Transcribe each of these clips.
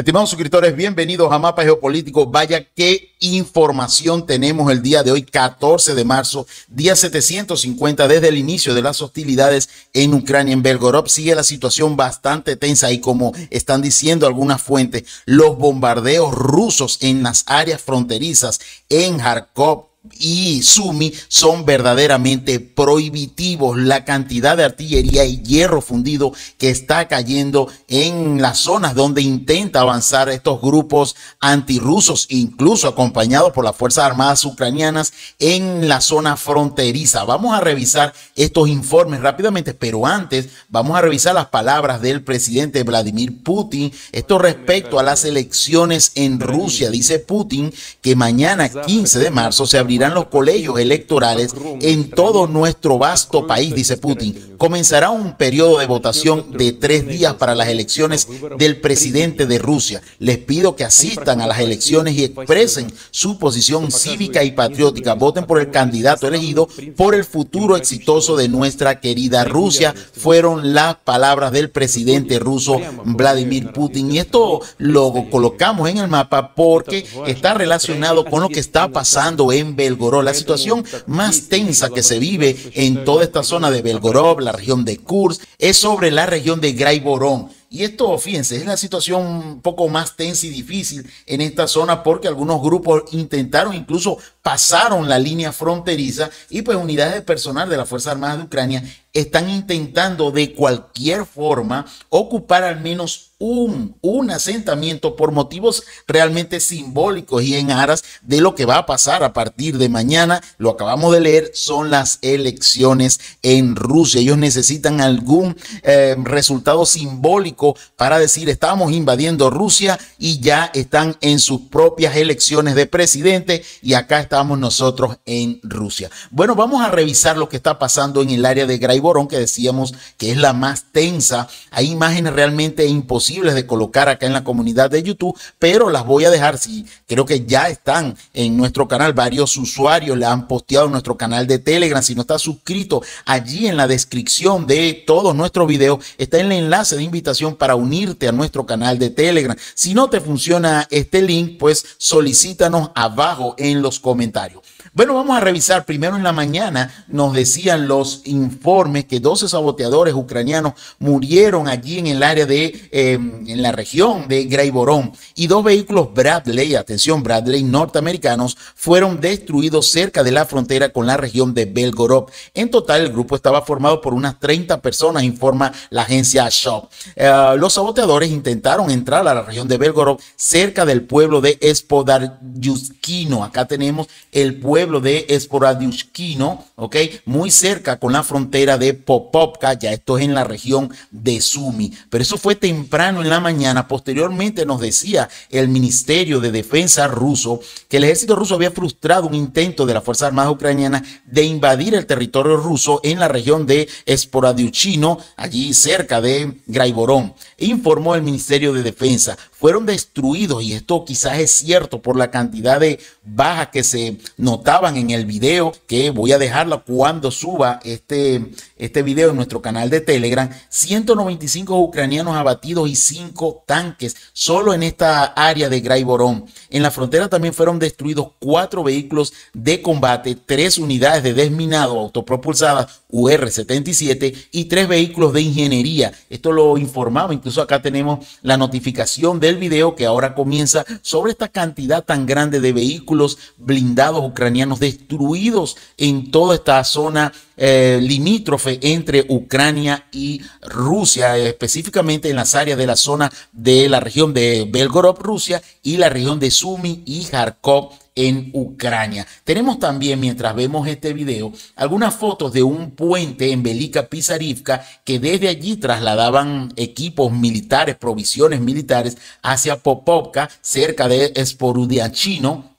Estimados suscriptores, bienvenidos a Mapa Geopolítico. Vaya qué información tenemos el día de hoy, 14 de marzo, día 750, desde el inicio de las hostilidades en Ucrania, en Belgorod. Sigue la situación bastante tensa y como están diciendo algunas fuentes, los bombardeos rusos en las áreas fronterizas, en Kharkov, y Sumi son verdaderamente prohibitivos. La cantidad de artillería y hierro fundido que está cayendo en las zonas donde intenta avanzar estos grupos antirrusos, incluso acompañados por las Fuerzas Armadas ucranianas en la zona fronteriza. Vamos a revisar estos informes rápidamente, pero antes vamos a revisar las palabras del presidente Vladimir Putin. Esto respecto a las elecciones en Rusia. Dice Putin que mañana 15 de marzo se abrirá irán los colegios electorales en todo nuestro vasto país, dice Putin. Comenzará un periodo de votación de tres días para las elecciones del presidente de Rusia. Les pido que asistan a las elecciones y expresen su posición cívica y patriótica. Voten por el candidato elegido por el futuro exitoso de nuestra querida Rusia. Fueron las palabras del presidente ruso Vladimir Putin. Y esto lo colocamos en el mapa porque está relacionado con lo que está pasando en Belgorod, la situación más tensa que se vive en toda esta zona de Belgorod, la región de Kursk, es sobre la región de Graiborón. Y esto, fíjense, es la situación un poco más tensa y difícil en esta zona porque algunos grupos intentaron, incluso pasaron la línea fronteriza y pues unidades de personal de las Fuerzas Armadas de Ucrania están intentando de cualquier forma ocupar al menos un, un asentamiento por motivos realmente simbólicos y en aras de lo que va a pasar a partir de mañana. Lo acabamos de leer, son las elecciones en Rusia. Ellos necesitan algún eh, resultado simbólico para decir estamos invadiendo Rusia y ya están en sus propias elecciones de presidente y acá estamos nosotros en Rusia. Bueno, vamos a revisar lo que está pasando en el área de Gray Borón, que decíamos que es la más tensa. Hay imágenes realmente imposibles de colocar acá en la comunidad de YouTube, pero las voy a dejar, sí, creo que ya están en nuestro canal, varios usuarios le han posteado en nuestro canal de Telegram, si no estás suscrito, allí en la descripción de todos nuestros videos está el enlace de invitación para unirte a nuestro canal de Telegram. Si no te funciona este link, pues solicítanos abajo en los comentarios. Bueno, vamos a revisar. Primero en la mañana nos decían los informes que 12 saboteadores ucranianos murieron allí en el área de, em, en la región de Greiborón y dos vehículos Bradley, atención, Bradley norteamericanos, fueron destruidos cerca de la frontera con la región de Belgorod. En total, el grupo estaba formado por unas 30 personas, informa la agencia Shop. Eh, los saboteadores intentaron entrar a la región de Belgorod cerca del pueblo de Espodaryuskino. Acá tenemos el pueblo pueblo de Esporadiushkino, ¿ok? Muy cerca con la frontera de Popovka, ya esto es en la región de Sumi. Pero eso fue temprano en la mañana. Posteriormente nos decía el Ministerio de Defensa ruso que el ejército ruso había frustrado un intento de las Fuerzas Armadas Ucranianas de invadir el territorio ruso en la región de esporadiuchino allí cerca de Graiborón. Informó el Ministerio de Defensa fueron destruidos, y esto quizás es cierto por la cantidad de bajas que se notaban en el video, que voy a dejarla cuando suba este, este video en nuestro canal de Telegram, 195 ucranianos abatidos y 5 tanques solo en esta área de Graiborón. En la frontera también fueron destruidos 4 vehículos de combate, 3 unidades de desminado autopropulsadas UR-77 y 3 vehículos de ingeniería. Esto lo informaba, incluso acá tenemos la notificación de el video que ahora comienza sobre esta cantidad tan grande de vehículos blindados ucranianos destruidos en toda esta zona eh, limítrofe entre Ucrania y Rusia, específicamente en las áreas de la zona de la región de Belgorod, Rusia, y la región de Sumy y Kharkov en Ucrania. Tenemos también, mientras vemos este video, algunas fotos de un puente en Belica Pizarivka que desde allí trasladaban equipos militares, provisiones militares hacia Popovka, cerca de Sporudiachino,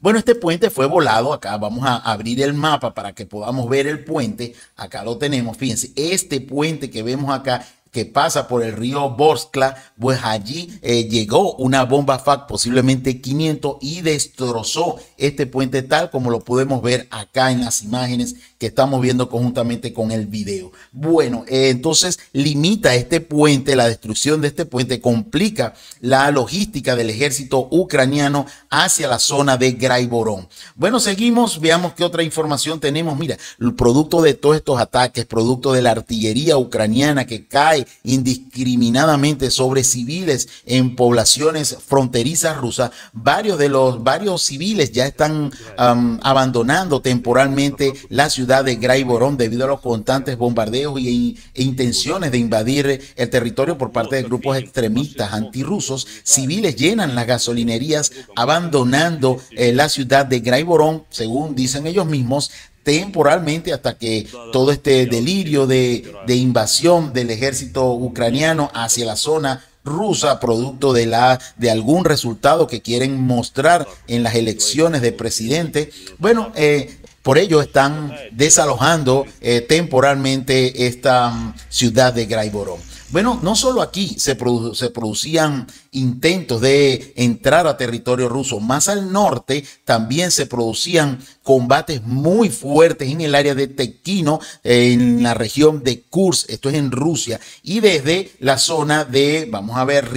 bueno, este puente fue volado. Acá vamos a abrir el mapa para que podamos ver el puente. Acá lo tenemos. Fíjense, este puente que vemos acá que pasa por el río Borskla, pues allí eh, llegó una bomba FAC, posiblemente 500, y destrozó este puente tal como lo podemos ver acá en las imágenes que estamos viendo conjuntamente con el video. Bueno, eh, entonces limita este puente, la destrucción de este puente complica la logística del ejército ucraniano hacia la zona de Graiborón. Bueno, seguimos, veamos qué otra información tenemos. Mira, el producto de todos estos ataques, producto de la artillería ucraniana que cae indiscriminadamente sobre civiles en poblaciones fronterizas rusas, varios de los varios civiles ya están um, abandonando temporalmente la ciudad de Graiborón debido a los constantes bombardeos y, e intenciones de invadir el territorio por parte de grupos extremistas antirrusos. Civiles llenan las gasolinerías abandonando eh, la ciudad de Graiborón, según dicen ellos mismos, temporalmente hasta que todo este delirio de, de, invasión del ejército ucraniano hacia la zona rusa producto de, la, de algún resultado que quieren mostrar en las elecciones de presidente. Bueno, eh, por ello están desalojando eh, temporalmente esta mm, ciudad de Graiborón. Bueno, no solo aquí se, se producían intentos de entrar a territorio ruso, más al norte también se producían combates muy fuertes en el área de Tequino, en la región de Kursk, esto es en Rusia, y desde la zona de, vamos a ver,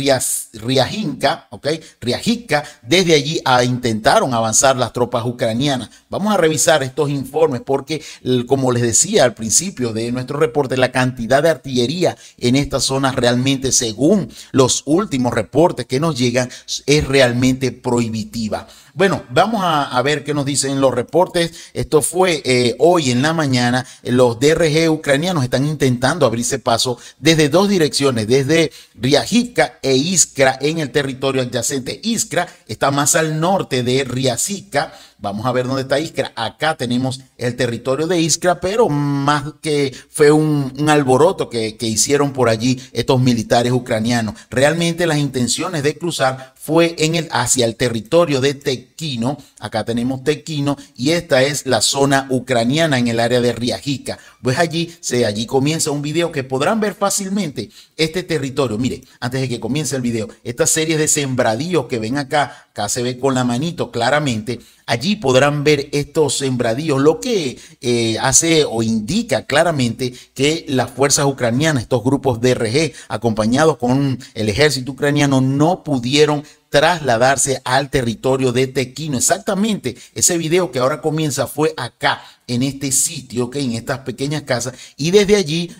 Riajinka, ¿ok? Riajinka, desde allí a, intentaron avanzar las tropas ucranianas. Vamos a revisar estos informes porque, como les decía al principio de nuestro reporte, la cantidad de artillería en esta zonas realmente, según los últimos reportes que nos llegan, es realmente prohibitiva. Bueno, vamos a, ver qué nos dicen los reportes. Esto fue eh, hoy en la mañana. Los DRG ucranianos están intentando abrirse paso desde dos direcciones, desde Riajica e Iskra en el territorio adyacente. Iskra está más al norte de Riazivka Vamos a ver dónde está Iskra. Acá tenemos el territorio de Iskra, pero más que fue un, alboroto que, que hicieron por allí estos militares ucranianos. Realmente las intenciones de cruzar fue en hacia el territorio de Tequino. Acá tenemos Tequino y esta es la zona ucraniana en el área de Riajica. Pues allí, se, allí comienza un video que podrán ver fácilmente este territorio. Mire, antes de que comience el video, esta serie de sembradíos que ven acá, acá se ve con la manito claramente. Allí podrán ver estos sembradíos, lo que eh, hace o indica claramente que las fuerzas ucranianas, estos grupos DRG, acompañados con el ejército ucraniano, no pudieron trasladarse al territorio de Tequino. Exactamente, ese video que ahora comienza fue acá, en este sitio, que en estas pequeñas casas, y desde allí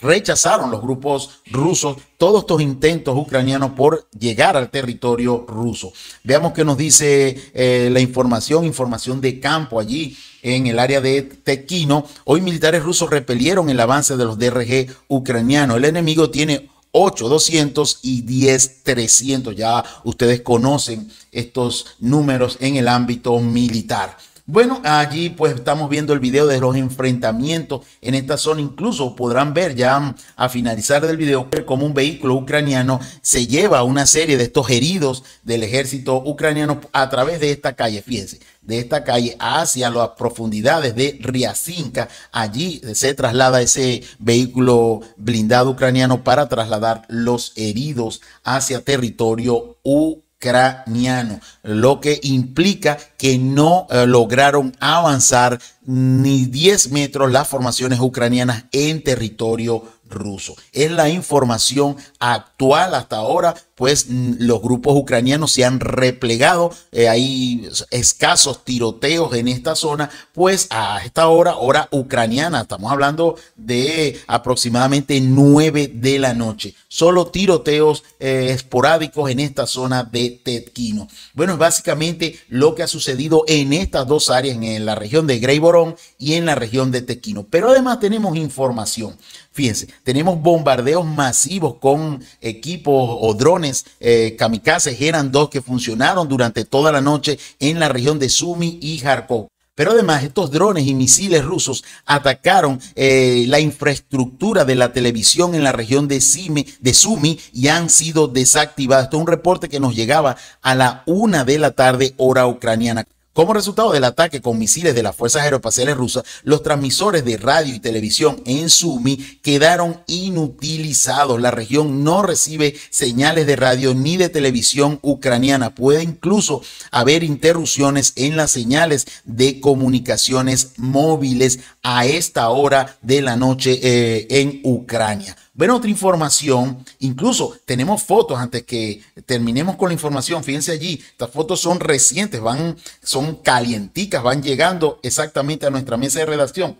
rechazaron los grupos rusos todos estos intentos ucranianos por llegar al territorio ruso. Veamos qué nos dice eh, la información, información de campo allí en el área de Tequino. Hoy militares rusos repelieron el avance de los DRG ucranianos. El enemigo tiene 200 y 300 Ya ustedes conocen estos números en el ámbito militar. Bueno, allí pues estamos viendo el video de los enfrentamientos en esta zona. Incluso podrán ver ya a finalizar del video cómo un vehículo ucraniano se lleva a una serie de estos heridos del ejército ucraniano a través de esta calle. Fíjense, de esta calle hacia las profundidades de Riacinca. Allí se traslada ese vehículo blindado ucraniano para trasladar los heridos hacia territorio ucraniano, lo que implica que no eh, lograron avanzar ni 10 metros las formaciones ucranianas en territorio ruso. Es la información actual hasta ahora, pues los grupos ucranianos se han replegado, eh, hay escasos tiroteos en esta zona, pues a esta hora, hora ucraniana, estamos hablando de aproximadamente 9 de la noche, solo tiroteos eh, esporádicos en esta zona de Tetkino. Bueno, es básicamente lo que ha sucedido en estas dos áreas, en la región de Greyborón y en la región de Tetkino. Pero además tenemos información Fíjense, tenemos bombardeos masivos con equipos o drones eh, kamikazes, eran dos que funcionaron durante toda la noche en la región de Sumi y Kharkov. Pero además estos drones y misiles rusos atacaron eh, la infraestructura de la televisión en la región de, Sime, de Sumi y han sido desactivados. Esto es un reporte que nos llegaba a la una de la tarde hora ucraniana. Como resultado del ataque con misiles de las Fuerzas Aeroespaciales Rusas, los transmisores de radio y televisión en Sumi quedaron inutilizados. La región no recibe señales de radio ni de televisión ucraniana. Puede incluso haber interrupciones en las señales de comunicaciones móviles a esta hora de la noche eh, en Ucrania. Bueno, otra información, incluso tenemos fotos antes que terminemos con la información, fíjense allí, estas fotos son recientes, van, son calienticas, van llegando exactamente a nuestra mesa de redacción.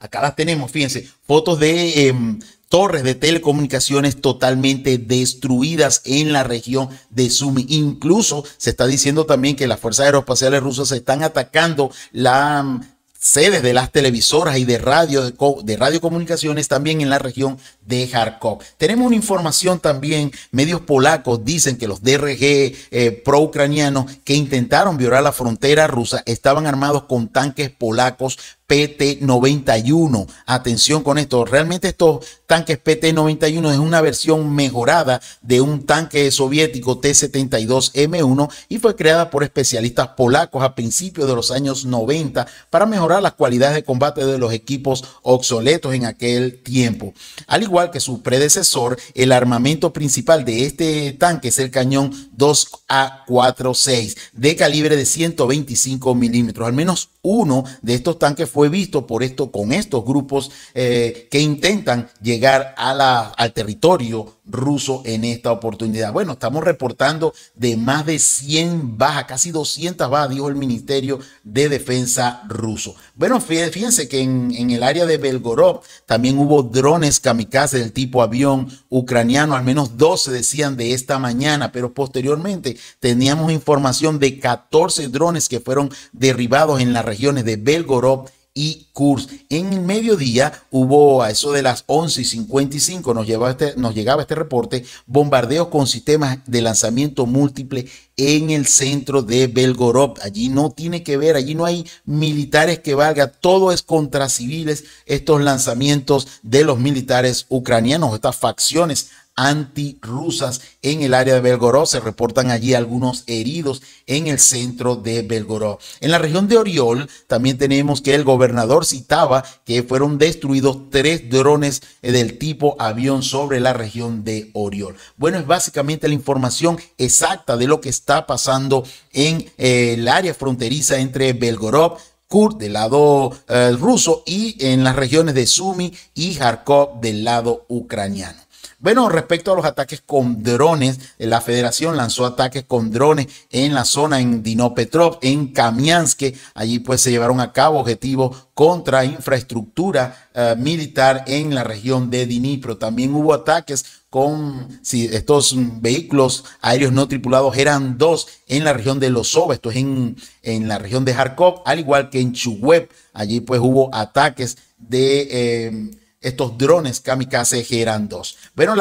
Acá las tenemos, fíjense, fotos de em, torres de telecomunicaciones totalmente destruidas en la región de Sumi. Incluso se está diciendo también que las fuerzas aeroespaciales rusas están atacando la sedes de las televisoras y de radio, de radiocomunicaciones también en la región de Kharkov. Tenemos una información también, medios polacos dicen que los DRG eh, pro-ucranianos que intentaron violar la frontera rusa estaban armados con tanques polacos PT91. Atención con esto, realmente estos tanques PT91 es una versión mejorada de un tanque soviético T-72M1 y fue creada por especialistas polacos a principios de los años 90 para mejorar las cualidades de combate de los equipos obsoletos en aquel tiempo. Al igual que su predecesor, el armamento principal de este tanque es el cañón 2A46 de calibre de 125 milímetros. Al menos uno de estos tanques fue visto por esto, con estos grupos eh, que intentan llegar a la, al territorio ruso en esta oportunidad. Bueno, estamos reportando de más de 100 bajas, casi 200 bajas, dijo el Ministerio de Defensa ruso. Bueno, fíjense que en, el área de Belgorod también hubo drones kamikaze del tipo avión ucraniano, al menos 12 decían de esta mañana, pero posteriormente teníamos información de 14 drones que fueron derribados en las regiones de Belgorod y kurs En el mediodía hubo, a eso de las 11 y 55, nos, llevaba este, nos llegaba este reporte, bombardeos con sistemas de lanzamiento múltiple en el centro de Belgorod. Allí no tiene que ver, allí no hay militares que valga, todo es contra civiles, estos lanzamientos de los militares ucranianos, estas facciones antirusas en el área de Belgorod. Se reportan allí algunos heridos en el centro de Belgorod. En la región de Oriol también tenemos que el gobernador citaba que fueron destruidos tres drones del tipo avión sobre la región de Oriol. Bueno, es básicamente la información exacta de lo que está pasando en eh, el área fronteriza entre Belgorod, Kur del lado eh, ruso y en las regiones de Sumy y Kharkov del lado ucraniano. Bueno, respecto a los ataques con drones, eh, la federación lanzó ataques con drones en la zona, en Dinopetrov, en Kamiansk. Allí pues se llevaron a cabo objetivos contra infraestructura eh, militar en la región de Dnipro. También hubo ataques con si estos vehículos aéreos no tripulados eran dos en la región de Losov, esto es en, en la región de Jarkov, al igual que en Chuweb. Allí pues hubo ataques de... Eh, estos drones kamikaze Geran dos, Bueno,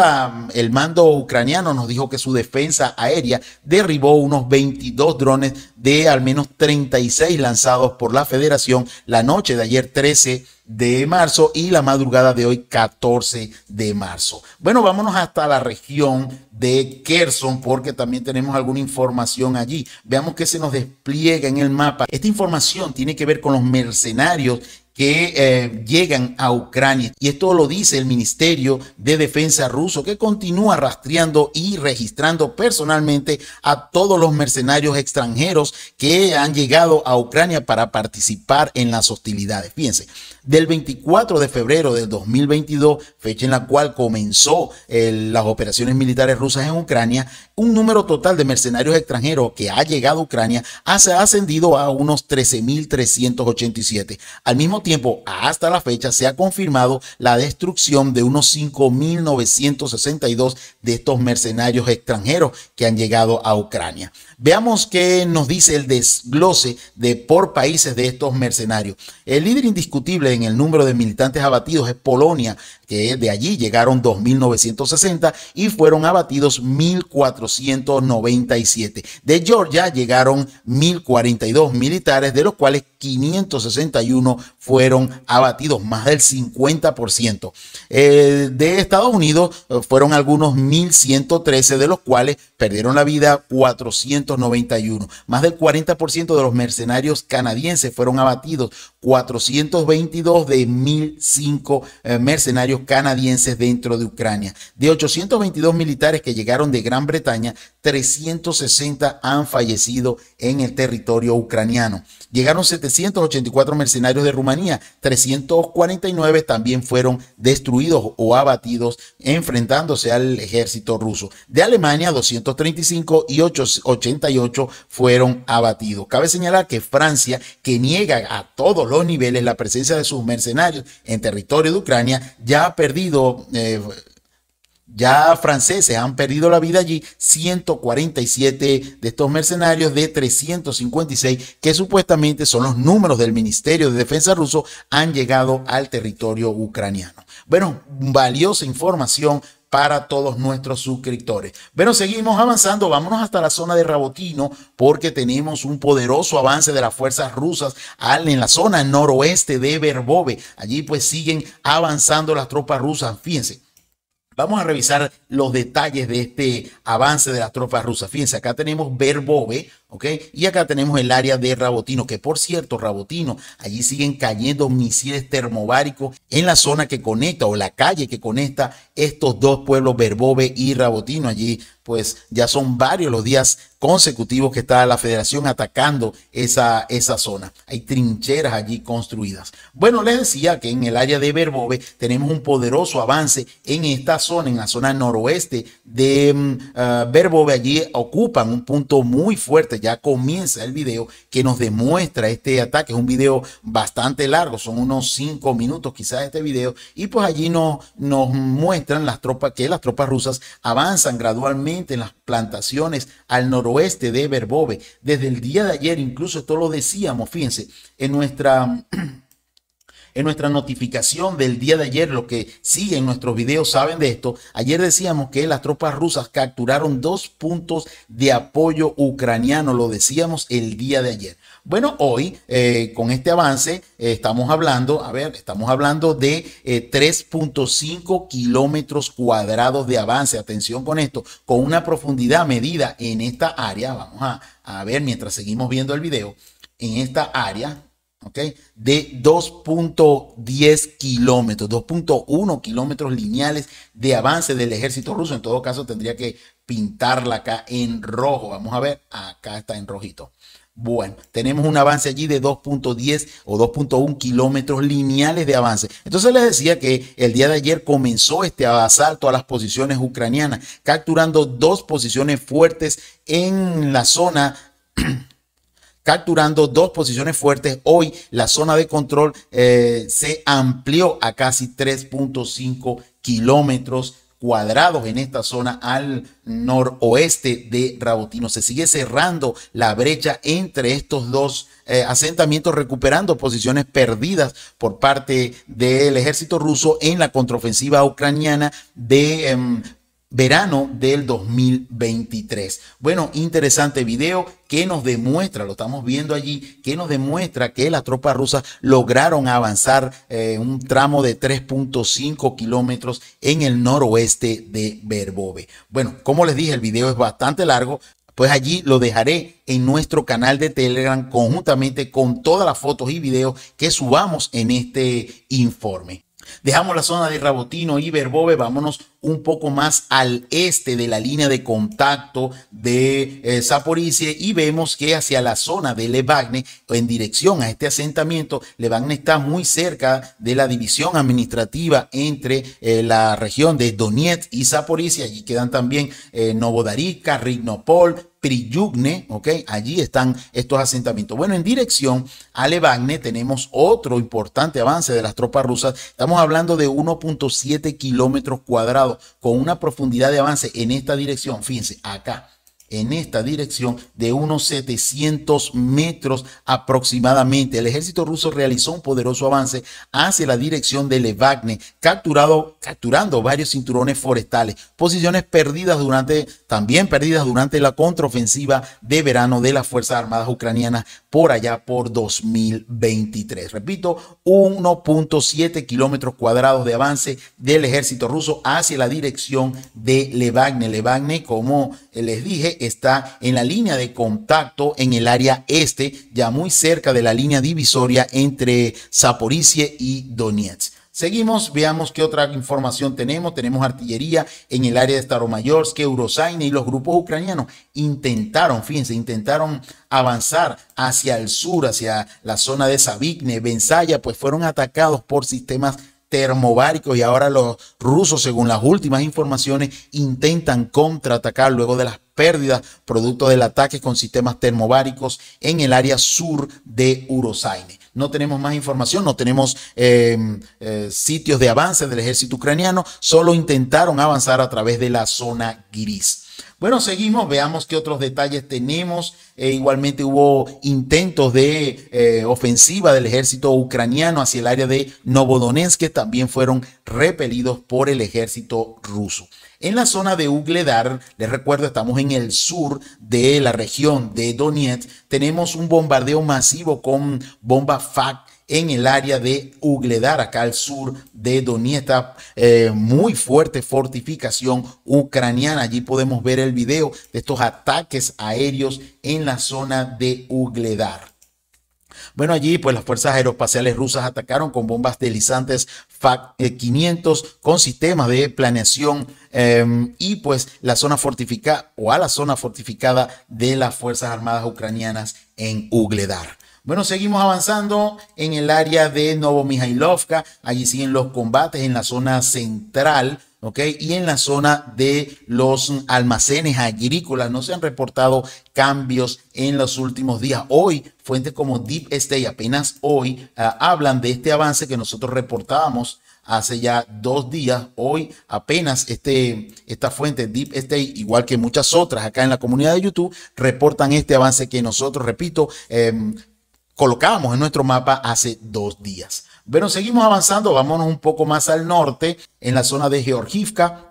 el mando ucraniano nos dijo que su defensa aérea derribó unos 22 drones de al menos 36 lanzados por la federación la noche de ayer 13 de marzo y la madrugada de hoy 14 de marzo. Bueno, vámonos hasta la región de Kherson porque también tenemos alguna información allí. Veamos que se nos despliega en el mapa. Esta información tiene que ver con los mercenarios que eh, llegan a Ucrania. Y esto lo dice el Ministerio de Defensa ruso, que continúa rastreando y registrando personalmente a todos los mercenarios extranjeros que han llegado a Ucrania para participar en las hostilidades. Fíjense, del 24 de febrero del 2022, fecha en la cual comenzó eh, las operaciones militares rusas en Ucrania, un número total de mercenarios extranjeros que ha llegado a Ucrania ha ascendido a unos 13.387. Al mismo tiempo, tiempo hasta la fecha se ha confirmado la destrucción de unos 5.962 de estos mercenarios extranjeros que han llegado a Ucrania. Veamos qué nos dice el desglose de por países de estos mercenarios. El líder indiscutible en el número de militantes abatidos es Polonia, que de allí llegaron 2.960 y fueron abatidos 1.497. De Georgia llegaron 1.042 militares, de los cuales 561 fueron fueron abatidos, más del 50%. Eh, de Estados Unidos eh, fueron algunos 1.113, de los cuales perdieron la vida 491. Más del 40% de los mercenarios canadienses fueron abatidos, 422 de 1.005 eh, mercenarios canadienses dentro de Ucrania. De 822 militares que llegaron de Gran Bretaña, 360 han fallecido en el territorio ucraniano. Llegaron 784 mercenarios de Rumanía 349 también fueron destruidos o abatidos enfrentándose al ejército ruso. De Alemania, 235 y 88 fueron abatidos. Cabe señalar que Francia, que niega a todos los niveles la presencia de sus mercenarios en territorio de Ucrania, ya ha perdido... Eh, ya franceses han perdido la vida allí, 147 de estos mercenarios de 356, que supuestamente son los números del Ministerio de Defensa ruso, han llegado al territorio ucraniano. Bueno, valiosa información para todos nuestros suscriptores. Bueno, seguimos avanzando, vámonos hasta la zona de Rabotino porque tenemos un poderoso avance de las fuerzas rusas en la zona noroeste de Verbove. Allí pues siguen avanzando las tropas rusas, fíjense Vamos a revisar los detalles de este avance de las tropas rusas. Fíjense, acá tenemos Verbove, ¿ok? Y acá tenemos el área de Rabotino, que por cierto, Rabotino, allí siguen cayendo misiles termobáricos en la zona que conecta o la calle que conecta estos dos pueblos, Verbove y Rabotino. Allí, pues ya son varios los días consecutivos que está la federación atacando esa, esa zona. Hay trincheras allí construidas. Bueno, les decía que en el área de Verbove tenemos un poderoso avance en esta zona, en la zona noroeste de Verbove mm, ah, Allí ocupan un punto muy fuerte. Ya comienza el video que nos demuestra este ataque. Es un video bastante largo, son unos cinco minutos quizás este video. Y pues allí nos, nos muestran las tropas que las tropas rusas avanzan gradualmente en las plantaciones al noroeste oeste de Verbove. Desde el día de ayer incluso esto lo decíamos, fíjense, en nuestra... en nuestra notificación del día de ayer, los que siguen nuestros videos saben de esto, ayer decíamos que las tropas rusas capturaron dos puntos de apoyo ucraniano, lo decíamos el día de ayer. Bueno, hoy eh, con este avance eh, estamos hablando, a ver, estamos hablando de 3.5 eh, kilómetros cuadrados de avance. Atención con esto, con una profundidad medida en esta área. Vamos a, a ver mientras seguimos viendo el video. En esta área, ¿okay? de 2.10 kilómetros, 2.1 kilómetros lineales de avance del ejército ruso. En todo caso, tendría que pintarla acá en rojo. Vamos a ver, acá está en rojito. Bueno, tenemos un avance allí de 2.10 o 2.1 kilómetros lineales de avance. Entonces les decía que el día de ayer comenzó este asalto a las posiciones ucranianas, capturando dos posiciones fuertes en la zona capturando dos posiciones fuertes. Hoy la zona de control eh, se amplió a casi 3.5 kilómetros cuadrados en esta zona al noroeste de Rabotino. Se sigue cerrando la brecha entre estos dos eh, asentamientos, recuperando posiciones perdidas por parte del ejército ruso en la contraofensiva ucraniana de em, verano del 2023. Bueno, interesante video que nos demuestra, lo estamos viendo allí, que nos demuestra que las tropas rusas lograron avanzar eh, un tramo de 3.5 kilómetros en el noroeste de verbove Bueno, como les dije, el video es bastante largo, pues allí lo dejaré en nuestro canal de Telegram conjuntamente con todas las fotos y videos que subamos en este informe. Dejamos la zona de Rabotino y Verbove, vámonos un poco más al este de la línea de contacto de eh, y vemos que hacia la zona de Levagne, en dirección a este asentamiento, Levagne está muy cerca de la división administrativa entre eh, la región de Donetsk y Zaporizhia. Allí quedan también eh, Novodarica, Rignopol, Priyugne, ¿ok? Allí están estos asentamientos. Bueno, en dirección a Levagne tenemos otro importante avance de las tropas rusas. Estamos hablando de 1.7 kilómetros cuadrados con una profundidad de avance en esta dirección. Fíjense, acá en esta dirección de unos 700 metros aproximadamente. El ejército ruso realizó un poderoso avance hacia la dirección de Levagne, capturando varios cinturones forestales, posiciones perdidas durante, también perdidas durante la contraofensiva de verano de las Fuerzas Armadas Ucranianas por allá por 2023. Repito, 1.7 kilómetros cuadrados de avance del ejército ruso hacia la dirección de Levagne. Levagne, como eh, les dije, está en la línea de contacto en el área este, ya muy cerca de la línea divisoria entre Zaporizhia y Donetsk. Seguimos, veamos qué otra información tenemos. Tenemos artillería en el área de Staromayorsk, Urosaine y los grupos ucranianos intentaron, fíjense, intentaron avanzar hacia el sur, hacia la zona de Savikne, Bensaya, pues fueron atacados por sistemas termobáricos y ahora los rusos, según las últimas informaciones, intentan contraatacar luego de las pérdidas producto del ataque con sistemas termobáricos en el área sur de Urosaine no tenemos más información, no tenemos em, eh, sitios de avance del ejército ucraniano, solo intentaron avanzar a través de la zona gris. Bueno, seguimos, veamos qué otros detalles tenemos. Eh, igualmente hubo intentos de eh, ofensiva del ejército ucraniano hacia el área de Novodonetsk que también fueron repelidos por el ejército ruso. En la zona de Ugledar, les recuerdo, estamos en el sur de la región de Donetsk, tenemos un bombardeo masivo con bomba FAC en el área de Ugledar, acá al sur de Donetsk. Eh, muy fuerte fortificación ucraniana. Allí podemos ver el video de estos ataques aéreos en la zona de Ugledar. Bueno, allí pues las fuerzas aeroespaciales rusas atacaron con bombas deslizantes 500 eh, con sistemas de planeación em, y pues la zona fortificada o a la zona fortificada de las Fuerzas Armadas Ucranianas en Ugledar. Bueno, seguimos avanzando en el área de Novomihailovka. Allí siguen los combates en la zona central ¿ok? Y en la zona de los almacenes agrícolas no se han reportado cambios en los últimos días. Hoy, fuentes como Deep State, apenas hoy, ah, hablan de este avance que nosotros reportábamos hace ya dos días. Hoy apenas este, esta fuente Deep State, igual que muchas otras acá en la comunidad de YouTube, reportan este avance que nosotros, repito, em, colocábamos en nuestro mapa hace dos días. Bueno, seguimos avanzando, vámonos un poco más al norte, en la zona de Georgivka,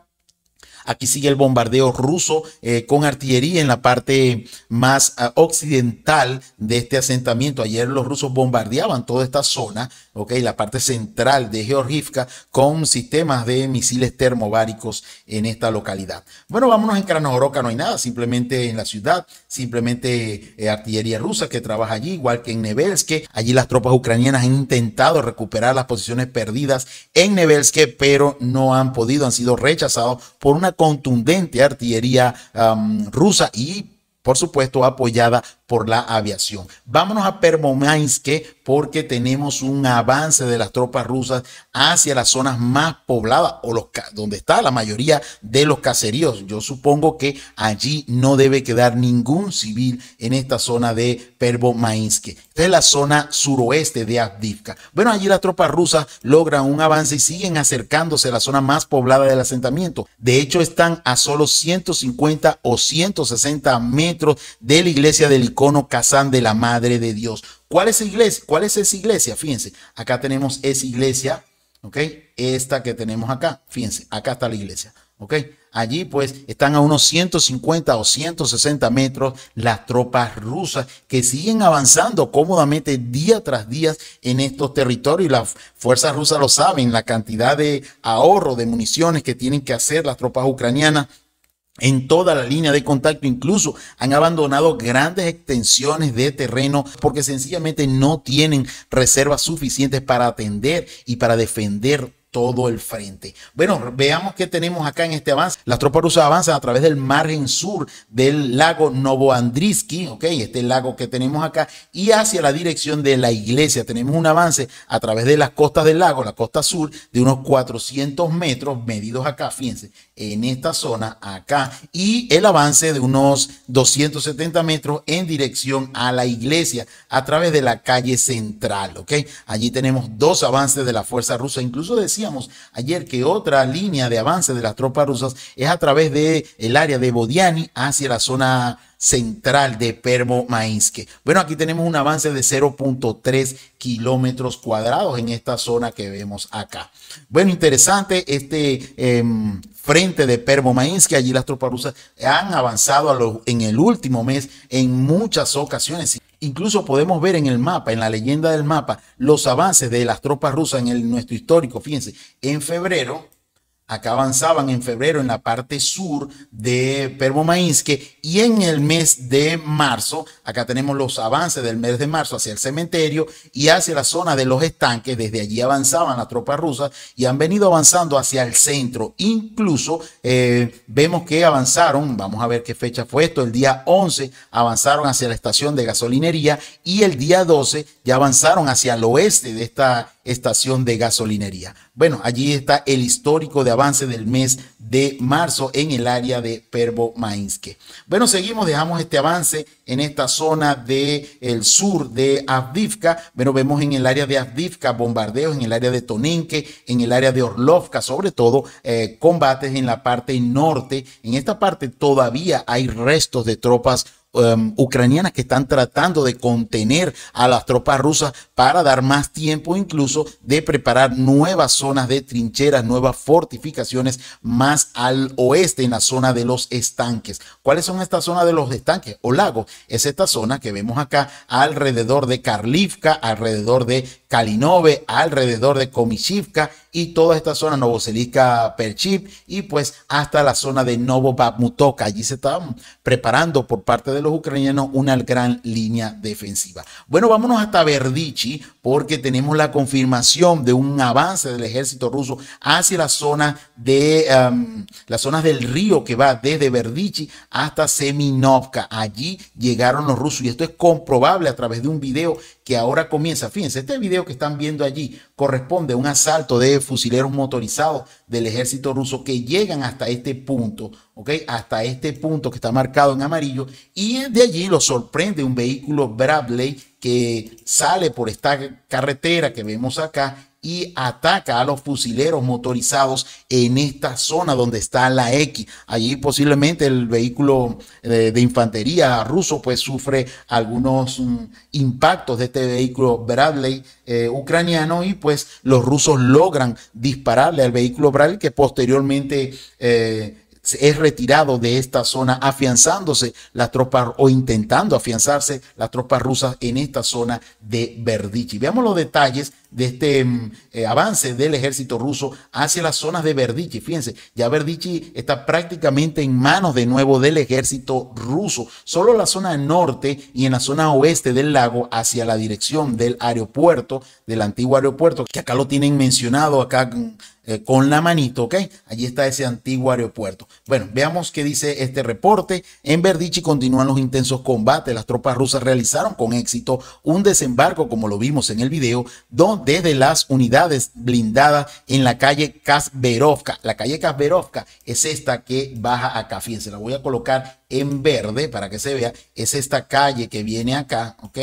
Aquí sigue el bombardeo ruso eh, con artillería en la parte más ah, occidental de este asentamiento. Ayer los rusos bombardeaban toda esta zona, okay, la parte central de Georgivka, con sistemas de misiles termobáricos en esta localidad. Bueno, vámonos en Kranoroka, no hay nada, simplemente en la ciudad, simplemente eh, artillería rusa que trabaja allí, igual que en Nebelske. Allí las tropas ucranianas han intentado recuperar las posiciones perdidas en Nebelske, pero no han podido, han sido rechazados por una contundente artillería rusa y por supuesto apoyada por la aviación. Vámonos a Permomaiske porque tenemos un avance de las tropas rusas hacia las zonas más pobladas o los, donde está la mayoría de los caseríos. Yo supongo que allí no debe quedar ningún civil en esta zona de Permomaiske. Esta es la zona suroeste de Avdivka. Bueno, allí las tropas rusas logran un avance y siguen acercándose a la zona más poblada del asentamiento. De hecho, están a solo 150 o 160 metros de la iglesia del Cono Kazán de la Madre de Dios. ¿Cuál es iglesia? ¿Cuál es esa iglesia? Fíjense, acá tenemos esa iglesia, ¿ok? Esta que tenemos acá, fíjense, acá está la iglesia, ¿ok? Allí pues están a unos 150 o 160 metros las tropas rusas que siguen avanzando cómodamente día tras día en estos territorios y las fuerzas rusas lo saben, la cantidad de ahorro de municiones que tienen que hacer las tropas ucranianas en toda la línea de contacto, incluso han abandonado grandes extensiones de terreno porque sencillamente no tienen reservas suficientes para atender y para defender todo el frente. Bueno, veamos qué tenemos acá en este avance. Las tropas rusas avanzan a través del margen sur del lago Novoandrisky, ok, este lago que tenemos acá, y hacia la dirección de la iglesia. Tenemos un avance a través de las costas del lago, la costa sur, de unos 400 metros medidos acá, fíjense, en esta zona acá, y el avance de unos 270 metros en dirección a la iglesia a través de la calle central, ok. Allí tenemos dos avances de la fuerza rusa, incluso de decíamos ayer que otra línea de avance de las tropas rusas es a través del el área de Bodiani hacia la zona central de permo Bueno, aquí tenemos un avance de 0.3 kilómetros cuadrados en esta zona que vemos acá. Bueno, interesante este em, frente de permo Allí las tropas rusas han avanzado en el último mes en muchas ocasiones. Incluso podemos ver en el mapa, en la leyenda del mapa, los avances de las tropas rusas en el, nuestro histórico. Fíjense, en febrero Acá avanzaban en febrero en la parte sur de Maízque y en el mes de marzo, acá tenemos los avances del mes de marzo hacia el cementerio y hacia la zona de los estanques. Desde allí avanzaban las tropas rusas y han venido avanzando hacia el centro. Incluso eh, vemos que avanzaron, vamos a ver qué fecha fue esto, el día 11 avanzaron hacia la estación de gasolinería y el día 12 ya avanzaron hacia el oeste de esta estación de gasolinería. Bueno, allí está el histórico de avance del mes de marzo en el área de Pervo Bueno, seguimos, dejamos este avance en esta zona del el sur de Avdivka. Bueno, vemos en el área de Avdivka bombardeos, en el área de Toninke, en el área de Orlovka, sobre todo eh, combates en la parte norte. En esta parte todavía hay restos de tropas Em, ucranianas que están tratando de contener a las tropas rusas para dar más tiempo incluso de preparar nuevas zonas de trincheras, nuevas fortificaciones más al oeste en la zona de los estanques. ¿Cuáles son estas zonas de los estanques o lagos? Es esta zona que vemos acá alrededor de Karlivka, alrededor de Kalinove, alrededor de Komishivka y toda esta zona Novoselica Perchiv, y pues hasta la zona de Novo Allí se estaban preparando por parte de los ucranianos una gran línea defensiva. Bueno, vámonos hasta Verdichi porque tenemos la confirmación de un avance del ejército ruso hacia la zona de em, las zonas del río que va desde Verdichi hasta Seminovka. Allí llegaron los rusos y esto es comprobable a través de un video que ahora comienza. Fíjense, este video que están viendo allí corresponde a un asalto de fusileros motorizados del ejército ruso que llegan hasta este punto, ¿ok? Hasta este punto que está marcado en amarillo y de allí lo sorprende un vehículo Bradley que sale por esta carretera que vemos acá y ataca a los fusileros motorizados en esta zona donde está la X. Allí posiblemente el vehículo eh, de, infantería ruso pues sufre algunos mm, impactos de este vehículo Bradley eh, ucraniano y pues los rusos logran dispararle al vehículo Bradley que posteriormente eh, es retirado de esta zona, afianzándose las tropas o intentando afianzarse las tropas rusas en esta zona de Verdichi. Veamos los detalles de este mm, eh, avance del ejército ruso hacia las zonas de Verdichi. Fíjense, ya Verdichi está prácticamente en manos de nuevo del ejército ruso. Solo la zona norte y en la zona oeste del lago hacia la dirección del aeropuerto, del antiguo aeropuerto, que acá lo tienen mencionado acá mm, eh, con la manito, ¿ok? Allí está ese antiguo aeropuerto. Bueno, veamos qué dice este reporte. En Verdichi continúan los intensos combates. Las tropas rusas realizaron con éxito un desembarco, como lo vimos en el video, donde desde las unidades blindadas en la calle Kasberovka. La calle Kasberovka es esta que baja acá. Fíjense, la voy a colocar en verde para que se vea. Es esta calle que viene acá, ¿ok?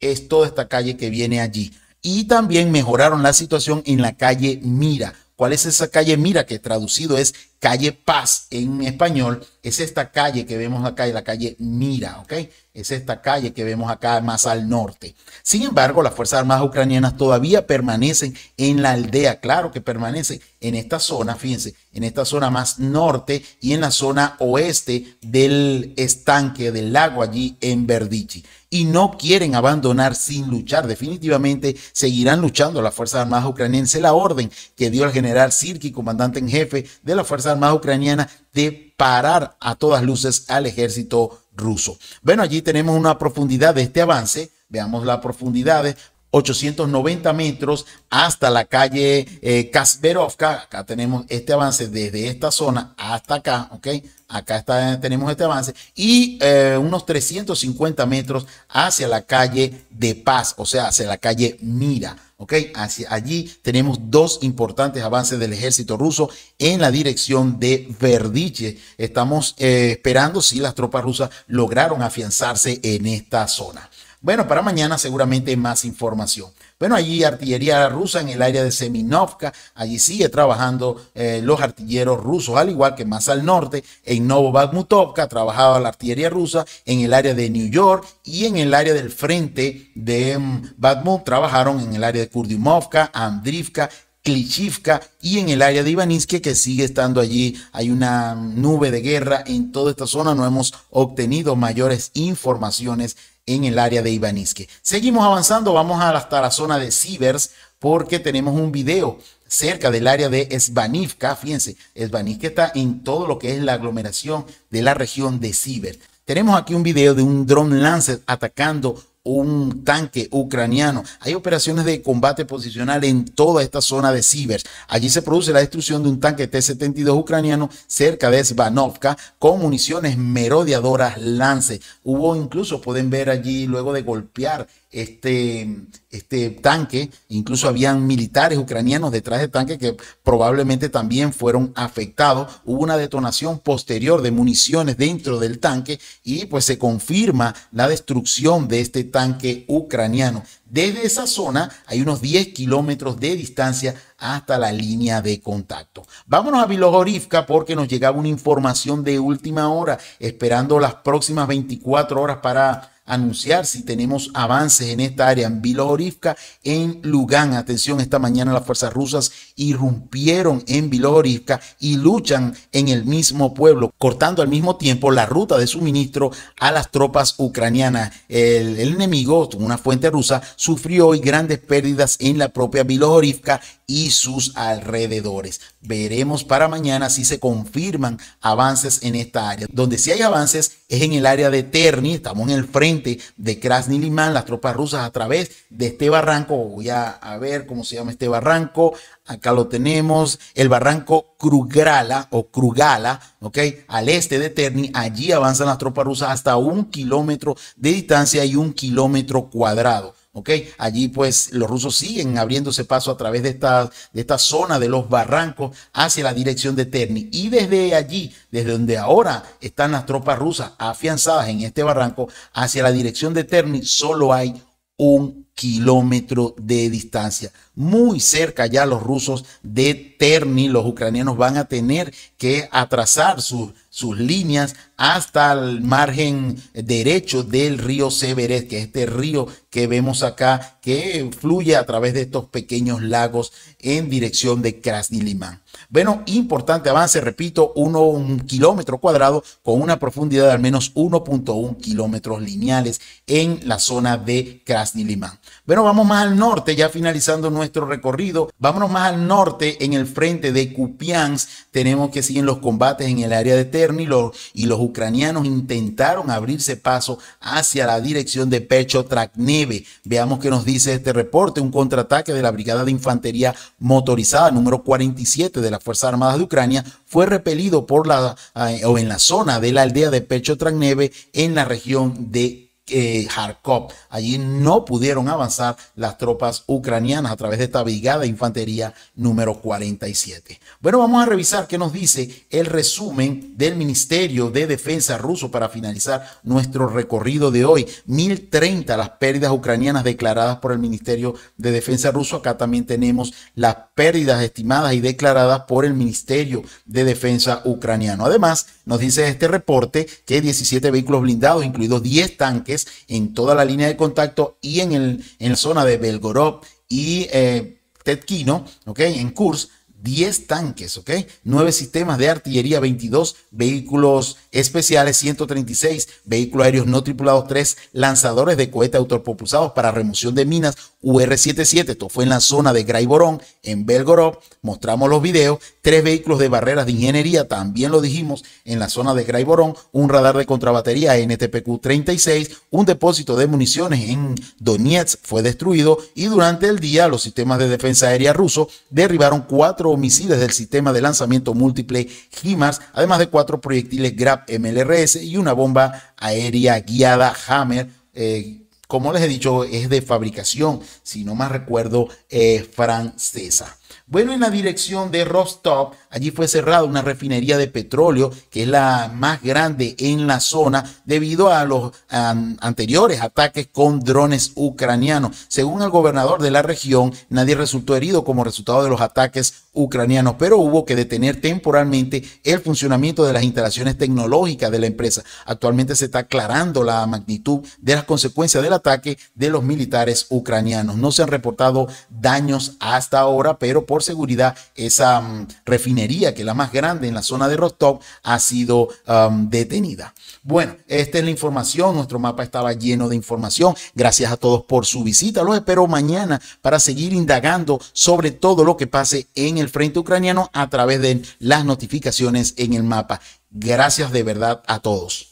Es toda esta calle que viene allí. Y también mejoraron la situación en la calle Mira. ¿Cuál es esa calle Mira que traducido es Calle Paz en español es esta calle que vemos acá, la calle Mira, ¿ok? Es esta calle que vemos acá más al norte. Sin embargo, las Fuerzas Armadas ucranianas todavía permanecen en la aldea, claro que permanecen en esta zona, fíjense, en esta zona más norte y en la zona oeste del estanque, del lago allí en Verdichi. Y no quieren abandonar sin luchar. Definitivamente seguirán luchando las Fuerzas Armadas ucranianas. La orden que dio el general Sirki, comandante en jefe de las Fuerzas Armada Ucraniana de parar a todas luces al ejército ruso. Bueno, allí tenemos una profundidad de este avance. Veamos profundidad de 890 metros hasta la calle eh, Acá tenemos este avance desde esta zona hasta acá, ¿ok? Acá está, tenemos este avance y eh, unos 350 metros hacia la calle de Paz, o sea, hacia la calle Mira. ¿ok? Hacia allí tenemos dos importantes avances del ejército ruso en la dirección de Verdiche. Estamos eh, esperando si las tropas rusas lograron afianzarse en esta zona. Bueno, para mañana seguramente más información. Bueno, allí artillería rusa en el área de Seminovka, allí sigue trabajando eh, los artilleros rusos, al igual que más al norte, en ha trabajaba la artillería rusa en el área de New York y en el área del frente de mm, Batmut trabajaron en el área de Kurdimovka, Andrivka, Klichivka y en el área de Ivaninsky que sigue estando allí. Hay una mm, nube de guerra en toda esta zona. No hemos obtenido mayores informaciones en el área de Ibanisque. Seguimos avanzando, vamos hasta la zona de Cibers porque tenemos un video cerca del área de Svanivka. Fíjense, Svanivka está en todo lo que es la aglomeración de la región de Sivers. Tenemos aquí un video de un drone Lancet atacando un tanque ucraniano. Hay operaciones de combate posicional en toda esta zona de ciber. Allí se produce la destrucción de un tanque T-72 ucraniano cerca de Svanovka con municiones merodeadoras Lance. Hubo incluso, pueden ver allí, luego de golpear este, este tanque, incluso habían militares ucranianos detrás del tanque que probablemente también fueron afectados. Hubo una detonación posterior de municiones dentro del tanque y pues se confirma la destrucción de este tanque ucraniano. Desde esa zona hay unos 10 kilómetros de distancia hasta la línea de contacto. Vámonos a Vilogorivka porque nos llegaba una información de última hora, esperando las próximas 24 horas para anunciar si tenemos avances en esta área. En Vilohorivka, en Lugán, atención, esta mañana las fuerzas rusas irrumpieron en Vilohorivka y luchan en el mismo pueblo, cortando al mismo tiempo la ruta de suministro a las tropas ucranianas. El, enemigo, una fuente rusa, sufrió hoy grandes pérdidas en la propia Vilohorivka y sus alrededores. Veremos para mañana si se confirman avances en esta área. Donde si hay avances es en el área de Terni, estamos en el frente de Krasny Liman, las tropas rusas a través de este barranco. Voy a, ver cómo se llama este barranco. Acá lo tenemos, el barranco Krugrala o Krugala, ¿ok? Al este de Terni, allí avanzan las tropas rusas hasta un kilómetro de distancia y un kilómetro cuadrado. Allí pues los rusos siguen abriéndose paso a través de esta, de esta zona de los barrancos hacia la dirección de Terni. Y desde allí, desde donde ahora están las tropas rusas afianzadas en este barranco, hacia la dirección de Terni solo hay un kilómetro de distancia. Muy cerca ya los rusos de Terni, los ucranianos van a tener que atrasar su sus líneas hasta el margen derecho del río Severet, que es este río que vemos acá que fluye a través de estos pequeños lagos en dirección de Limán. Bueno, importante avance, repito, uno, un kilómetro cuadrado con una profundidad de al menos 1.1 kilómetros lineales en la zona de Limán. Bueno, vamos más al norte, ya finalizando nuestro recorrido. Vámonos más al norte, en el frente de Cupians. Tenemos que seguir los combates en el área de Ter y los ucranianos intentaron abrirse paso hacia la dirección de Pecho Tracneve. Veamos qué nos dice este reporte. Un contraataque de la Brigada de Infantería Motorizada número 47 de las Fuerzas Armadas de Ucrania fue repelido por la, eh, o en la zona de la aldea de Pecho Tracneve en la región de eh, Allí no pudieron avanzar las tropas ucranianas a través de esta brigada de infantería número 47. Bueno, vamos a revisar qué nos dice el resumen del Ministerio de Defensa ruso para finalizar nuestro recorrido de hoy. 1030 las pérdidas ucranianas declaradas por el Ministerio de Defensa ruso. Acá también tenemos las pérdidas estimadas y declaradas por el Ministerio de Defensa ucraniano. Además, nos dice este reporte que 17 vehículos blindados, incluidos 10 tanques, en toda la línea de contacto y en, el, en la zona de Belgorod y eh, Tetkino, En Kursk, 10 tanques, ¿ok? 9 sistemas de artillería, 22 vehículos especiales, 136 vehículos aéreos no tripulados, 3 lanzadores de cohetes autopropulsados para remoción de minas UR-77. Esto fue en la zona de Graiborón, en Belgorod. Mostramos los videos. 3 vehículos de barreras de ingeniería, también lo dijimos, en la zona de Graiborón. Un radar de contrabatería NTPQ-36. Un depósito de municiones en Donetsk fue destruido. Y durante el día, los sistemas de defensa aérea ruso derribaron 4 Misiles del sistema de lanzamiento múltiple HIMARS, además de cuatro proyectiles GRAP MLRS y una bomba aérea guiada Hammer. Eh, como les he dicho, es de fabricación, si no más recuerdo, eh, francesa. Bueno, en la dirección de Rostov, allí fue cerrada una refinería de petróleo, que es la más grande en la zona, debido a los anteriores ataques con drones ucranianos. Según el gobernador de la región, nadie resultó herido como resultado de los ataques ucranianos, pero hubo que detener temporalmente el funcionamiento de las instalaciones tecnológicas de la empresa. Actualmente se está aclarando la magnitud de las consecuencias del ataque de los militares ucranianos. No se han reportado daños hasta ahora, pero por seguridad esa mm, refinería, que es la más grande en la zona de Rostov, ha sido detenida. Bueno, esta es la información. Nuestro mapa estaba lleno de información. Gracias a todos por su visita. Los espero mañana para seguir indagando sobre todo lo que pase en el frente ucraniano a través de las notificaciones en el mapa. Gracias de verdad a todos.